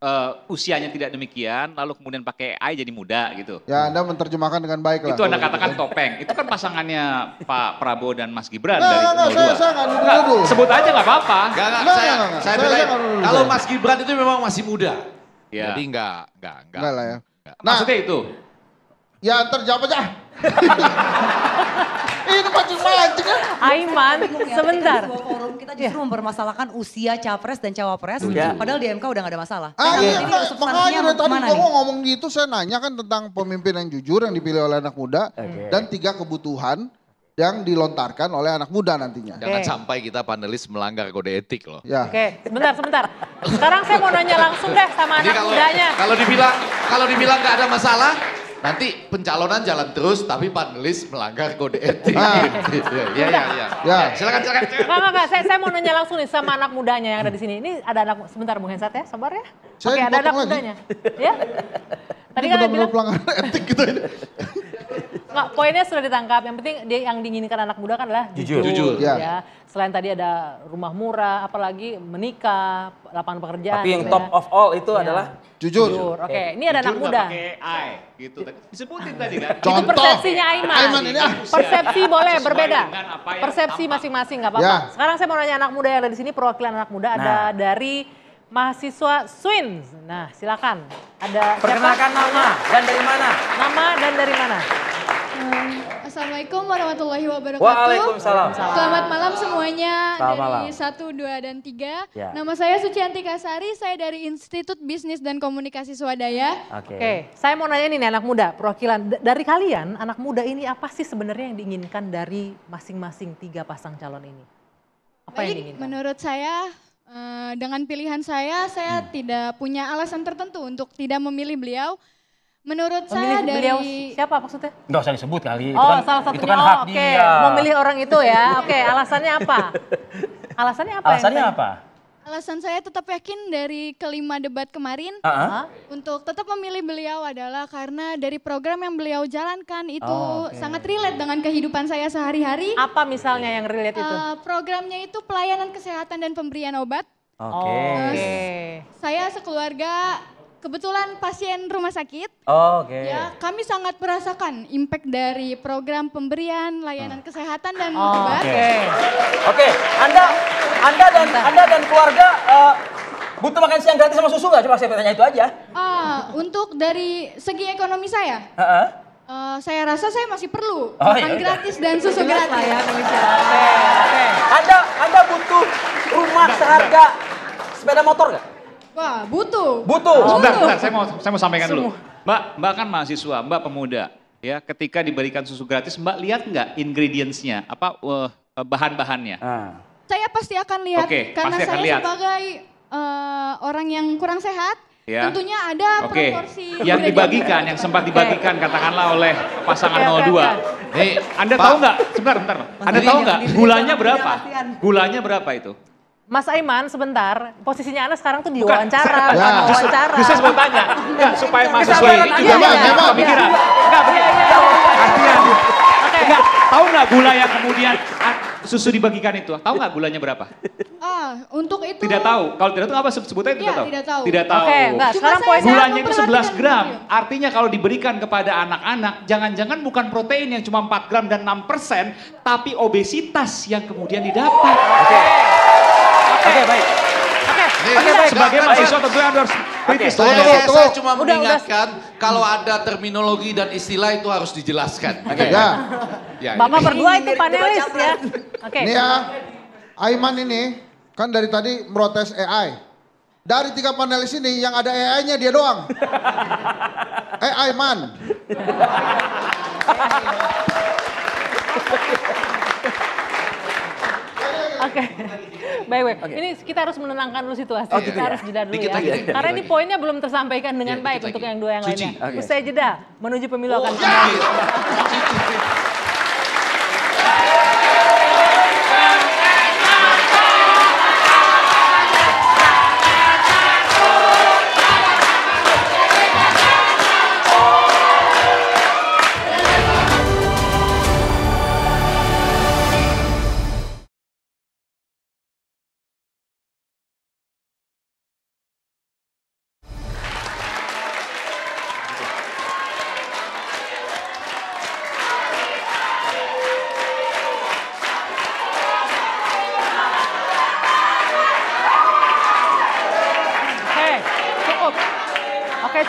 uh, usianya tidak demikian, lalu kemudian pakai AI jadi muda gitu. Ya Anda menerjemahkan dengan baik lah. Itu Anda gitu katakan ya. topeng, itu kan pasangannya Pak Prabowo dan Mas Gibran nah, dari nah, nah, Saya, saya dulu. sebut aja nggak apa-apa. gak, nah, saya, saya, saya, saya kalau Mas Gibran itu memang masih muda. Ya. Jadi enggak, enggak, enggak. Enggak lah ya. Nah, Maksudnya itu? Ya terjawab aja. Itu iya, mancing-mancing Aiman, sebentar. Kita, forum, kita justru iya. mempermasalahkan usia capres dan cawapres. Iya. Padahal di MK udah gak ada masalah. Ah, iya, makanya dari tadi kamu ngomong gitu saya nanya kan tentang pemimpin yang jujur yang dipilih oleh anak muda. Dan tiga kebutuhan yang dilontarkan oleh anak muda nantinya. Jangan sampai kita panelis melanggar kode etik loh. Ya. Oke, okay. sebentar sebentar. Sekarang saya mau nanya langsung deh sama Jadi anak kalau, mudanya. Kalau dibilang kalau dibilang nggak ada masalah, Nanti pencalonan jalan terus tapi panelis melanggar kode etik. Ah. Iya, iya, iya iya iya. Ya. ya silakan silakan. Enggak enggak saya, saya mau nanya langsung nih sama anak mudanya yang ada di sini. Ini ada anak sebentar Bung Hensat ya, sabar ya. Saya Oke, ada anak lagi. mudanya. Ya. Tadi kan bilang pelanggaran etik gitu ini. Enggak, poinnya sudah ditangkap. Yang penting dia yang diinginkan anak muda kan adalah jujur. Jujur. Ya. ya selain tadi ada rumah murah, apalagi menikah, lapangan pekerjaan. Tapi yang gitu top ya. of all itu ya. adalah jujur. jujur. Oke, okay. ini ada anak muda. Pakai gitu. Disebutin tadi kan. Contoh. Itu persepsinya Aiman. Aiman ini persepsi boleh berbeda. Persepsi masing-masing nggak apa-apa. Ya. Sekarang saya mau nanya anak muda yang ada di sini perwakilan anak muda nah. ada dari mahasiswa Swin. Nah, silakan. Ada Perkenalkan siapa? nama dan dari mana? Nama dan dari mana? Assalamualaikum warahmatullahi wabarakatuh. Waalaikumsalam. Selamat malam semuanya Selamat dari satu, dua, dan tiga. Ya. Nama saya Suci Antika Sari. saya dari Institut Bisnis dan Komunikasi Swadaya. Oke. Okay. Okay. Saya mau nanya nih anak muda, perwakilan dari kalian anak muda ini apa sih sebenarnya yang diinginkan dari masing-masing tiga pasang calon ini? Apa Baik, yang diinginkan? Menurut saya eh, dengan pilihan saya, saya hmm. tidak punya alasan tertentu untuk tidak memilih beliau. Menurut memilih saya dari siapa maksudnya? Enggak usah disebut kali. Itu oh, kan, salah satunya. Itu kan hak okay. dia. Memilih orang itu ya. Oke, okay, alasannya apa? Alasannya apa? Alasannya apa? Alasan saya tetap yakin dari kelima debat kemarin uh ah, ah. -huh. untuk tetap memilih beliau adalah karena dari program yang beliau jalankan itu oh, okay. sangat relate dengan kehidupan saya sehari-hari. Apa misalnya yang relate itu? Uh, programnya itu pelayanan kesehatan dan pemberian obat. Oke. Okay. Okay. saya sekeluarga kebetulan pasien rumah sakit. Oh, Oke. Okay. Ya, kami sangat merasakan impact dari program pemberian layanan hmm. kesehatan dan oh, obat. Oke. Okay. Oke, okay. Anda Anda dan Anda dan keluarga uh, butuh makan siang gratis sama susu nggak? Coba saya tanya itu aja. Uh, untuk dari segi ekonomi saya, uh -uh. Uh, saya rasa saya masih perlu oh, iya, makan iya, gratis dan susu gratis. ya, Oke, okay, okay. Anda Anda butuh rumah seharga sepeda motor nggak? Wah, butuh. Butuh. Oh, sebentar, sebentar, saya mau saya mau sampaikan Semua. dulu. Mbak, Mbak kan mahasiswa, Mbak pemuda. Ya, ketika diberikan susu gratis, Mbak lihat nggak ingredients-nya? Apa uh, bahan-bahannya? Ah. Saya pasti akan lihat okay, karena saya lihat. sebagai uh, orang yang kurang sehat, ya. tentunya ada okay. proporsi yang dibagikan yang sempat dibagikan katakanlah oleh pasangan 02. Nih, eh, Anda Pak. tahu nggak? Sebentar, bentar. Anda tahu nggak gulanya berapa? Gulanya berapa itu? Mas Aiman sebentar, posisinya Anda sekarang tuh diwawancara, bukan, ya. wawancara. Bisa sebentar tanya, enggak, supaya Mas ini juga ya, ya, ya, pemikiran. Iya, iya. Enggak, begini. Artinya, enggak, iya. tahu enggak gula yang kemudian susu dibagikan itu, tahu nggak gulanya berapa? Ah, untuk itu. Tidak tahu, kalau tidak tahu apa sebutnya itu tidak tahu. Tidak tahu. Tidak tahu. Oke, okay, enggak, sekarang poinnya. Gulanya itu 11 gram, artinya kalau diberikan kepada anak-anak, jangan-jangan bukan protein yang cuma 4 gram dan 6 persen, tapi obesitas yang kemudian didapat. Oke. Okay. Oke, baik. Oke, baik. Sebagai mahasiswa tentu yang harus kritis. Okay. Tunggu, tunggu, Saya cuma mengingatkan kalau ada terminologi dan istilah itu harus dijelaskan. Oke. Okay. Ya. ya. Bapak gitu. berdua itu panelis ya. Oke. ini ya, Aiman ini kan dari tadi protes AI. Dari tiga panelis ini yang ada AI-nya dia doang. eh Aiman. Oke. Baik, baik. Okay. Ini kita harus menenangkan dulu situasi. Oh, gitu kita ya? harus jeda dulu Dikit ya. Lagi, Karena Karena ini poinnya belum tersampaikan dengan iya, baik untuk yang dua yang Cici. lainnya. Okay. Usai jeda menuju pemilu oh, akan kembali. Iya.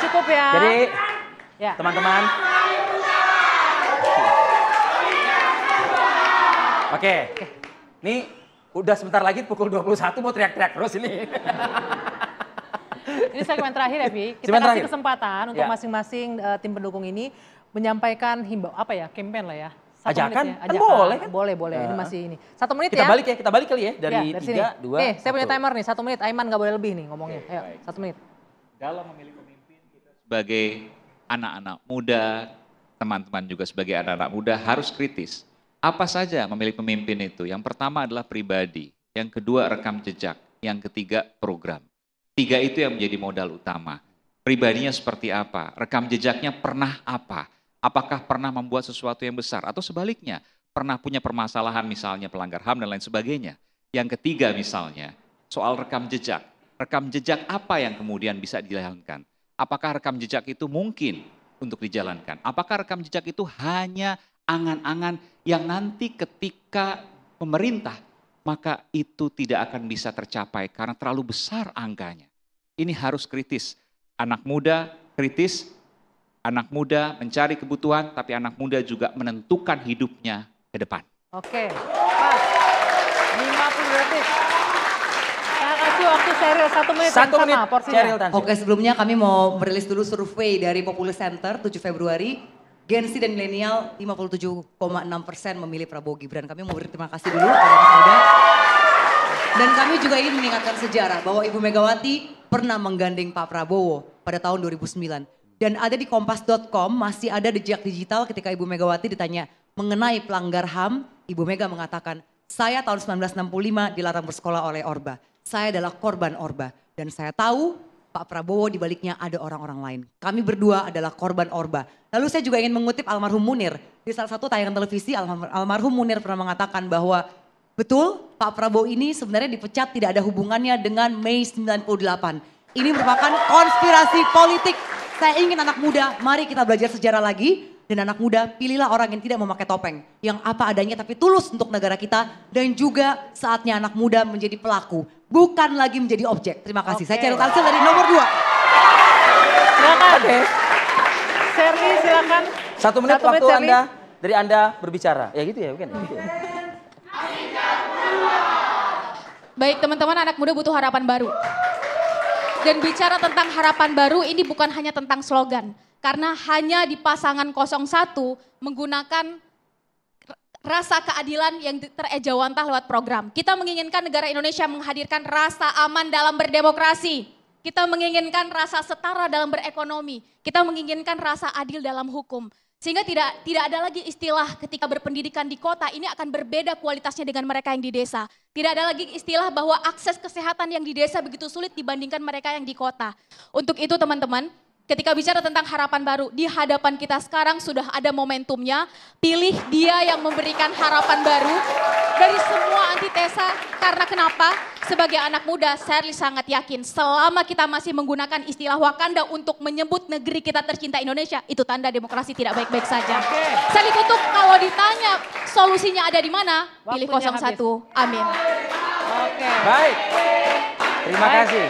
cukup ya. Jadi ya. teman-teman. Oke. Ini udah sebentar lagi pukul 21 mau teriak-teriak terus ini. ini segmen terakhir ya, Bi. Kita segmen kasih terakhir. kesempatan untuk ya. masing-masing uh, tim pendukung ini menyampaikan himbau apa ya, campaign lah ya. Satu ajakan, menit ya. Kan ajakan. Kan boleh kan? Boleh, boleh. Ini masih ini. Satu menit kita ya. Kita balik ya, kita balik kali ya. ya dari, ya, dari tiga, sini. dua, Nih, eh, satu. saya punya timer nih, satu menit. Aiman gak boleh lebih nih ngomongnya. Okay, Ayo, baik. satu menit. Dalam memilih sebagai anak-anak muda, teman-teman juga sebagai anak-anak muda harus kritis. Apa saja memilih pemimpin itu? Yang pertama adalah pribadi, yang kedua rekam jejak, yang ketiga program. Tiga itu yang menjadi modal utama. Pribadinya seperti apa? Rekam jejaknya pernah apa? Apakah pernah membuat sesuatu yang besar atau sebaliknya, pernah punya permasalahan misalnya pelanggar HAM dan lain sebagainya. Yang ketiga misalnya, soal rekam jejak. Rekam jejak apa yang kemudian bisa dilakukan? Apakah rekam jejak itu mungkin untuk dijalankan? Apakah rekam jejak itu hanya angan-angan yang nanti ketika pemerintah maka itu tidak akan bisa tercapai karena terlalu besar angkanya. Ini harus kritis. Anak muda kritis, anak muda mencari kebutuhan, tapi anak muda juga menentukan hidupnya ke depan. Oke, pas. 50 detik waktu serial satu menit satu sama menit porsinya. Oke sebelumnya kami mau merilis dulu survei dari Populi Center 7 Februari. Gen Z dan milenial 57,6 persen memilih Prabowo Gibran. Kami mau berterima kasih dulu kepada Mas Huda. Dan kami juga ingin mengingatkan sejarah bahwa Ibu Megawati pernah menggandeng Pak Prabowo pada tahun 2009. Dan ada di kompas.com masih ada jejak digital ketika Ibu Megawati ditanya mengenai pelanggar HAM, Ibu Mega mengatakan, saya tahun 1965 dilarang bersekolah oleh Orba. Saya adalah korban Orba dan saya tahu Pak Prabowo di baliknya ada orang-orang lain. Kami berdua adalah korban Orba. Lalu saya juga ingin mengutip almarhum Munir. Di salah satu tayangan televisi almarhum Munir pernah mengatakan bahwa betul Pak Prabowo ini sebenarnya dipecat tidak ada hubungannya dengan Mei 98. Ini merupakan konspirasi politik. Saya ingin anak muda, mari kita belajar sejarah lagi. Dan anak muda, pilihlah orang yang tidak memakai topeng. Yang apa adanya tapi tulus untuk negara kita. Dan juga saatnya anak muda menjadi pelaku bukan lagi menjadi objek. Terima kasih. Okay. Saya Cheryl Tansil dari nomor dua. Silakan. Okay. Servi silakan. Satu menit Satu waktu menit, Anda dari Anda berbicara. Ya gitu ya, mungkin. Ya? Gitu ya. Baik teman-teman anak muda butuh harapan baru. Dan bicara tentang harapan baru ini bukan hanya tentang slogan. Karena hanya di pasangan 01 menggunakan rasa keadilan yang terejawantah lewat program. Kita menginginkan negara Indonesia menghadirkan rasa aman dalam berdemokrasi. Kita menginginkan rasa setara dalam berekonomi. Kita menginginkan rasa adil dalam hukum. Sehingga tidak tidak ada lagi istilah ketika berpendidikan di kota ini akan berbeda kualitasnya dengan mereka yang di desa. Tidak ada lagi istilah bahwa akses kesehatan yang di desa begitu sulit dibandingkan mereka yang di kota. Untuk itu teman-teman, ketika bicara tentang harapan baru, di hadapan kita sekarang sudah ada momentumnya, pilih dia yang memberikan harapan baru dari semua antitesa. Karena kenapa? Sebagai anak muda, Sherly sangat yakin selama kita masih menggunakan istilah Wakanda untuk menyebut negeri kita tercinta Indonesia, itu tanda demokrasi tidak baik-baik saja. Saya Sherly tutup kalau ditanya solusinya ada di mana, pilih 01. Amin. Oke. Baik. Terima Baik. kasih.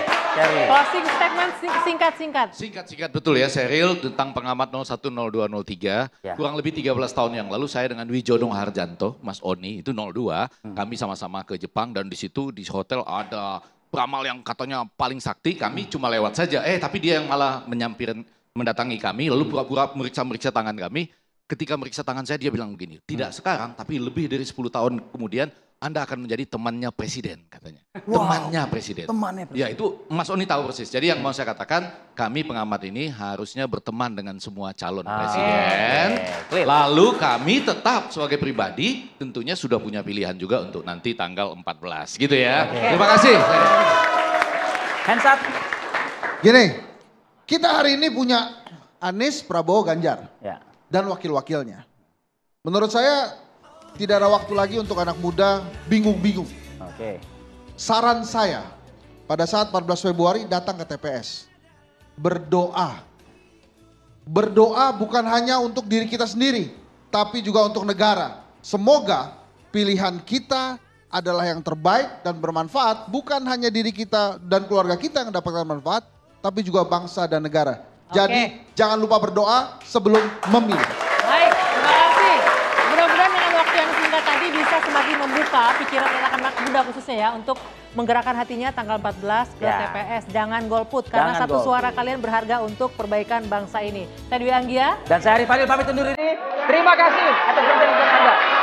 Closing statement singkat-singkat. Singkat-singkat betul ya Seril tentang pengamat 010203. Ya. Kurang lebih 13 tahun yang lalu saya dengan Wijono Harjanto, Mas Oni itu 02. Hmm. Kami sama-sama ke Jepang dan di situ di hotel ada peramal yang katanya paling sakti. Kami hmm. cuma lewat saja. Eh tapi dia yang malah menyampir mendatangi kami lalu hmm. pura-pura meriksa-meriksa tangan kami. Ketika meriksa tangan saya dia bilang begini, tidak hmm. sekarang tapi lebih dari 10 tahun kemudian anda akan menjadi temannya presiden katanya. Wow. Temannya presiden. Temannya ya, presiden. Ya itu Mas Oni tahu persis. Jadi yang mau saya katakan, kami pengamat ini harusnya berteman dengan semua calon ah, presiden. Okay. Lalu kami tetap sebagai pribadi tentunya sudah punya pilihan juga untuk nanti tanggal 14 gitu ya. Okay. Terima kasih. Hands up. Gini, kita hari ini punya Anies, Prabowo, Ganjar. Ya. Dan wakil-wakilnya. Menurut saya tidak ada waktu lagi untuk anak muda bingung-bingung. Oke. Saran saya, pada saat 14 Februari datang ke TPS. Berdoa. Berdoa bukan hanya untuk diri kita sendiri, tapi juga untuk negara. Semoga pilihan kita adalah yang terbaik dan bermanfaat, bukan hanya diri kita dan keluarga kita yang mendapatkan manfaat, tapi juga bangsa dan negara. Jadi jangan lupa berdoa sebelum memilih. Baik. buka pikiran anak-anak muda khususnya ya untuk menggerakkan hatinya tanggal 14 ke ya. TPS. Jangan golput karena Jangan satu golput. suara kalian berharga untuk perbaikan bangsa ini. Saya Dwi Anggia dan saya Arif Fadil pamit undur ini Terima kasih atas perhatian Anda.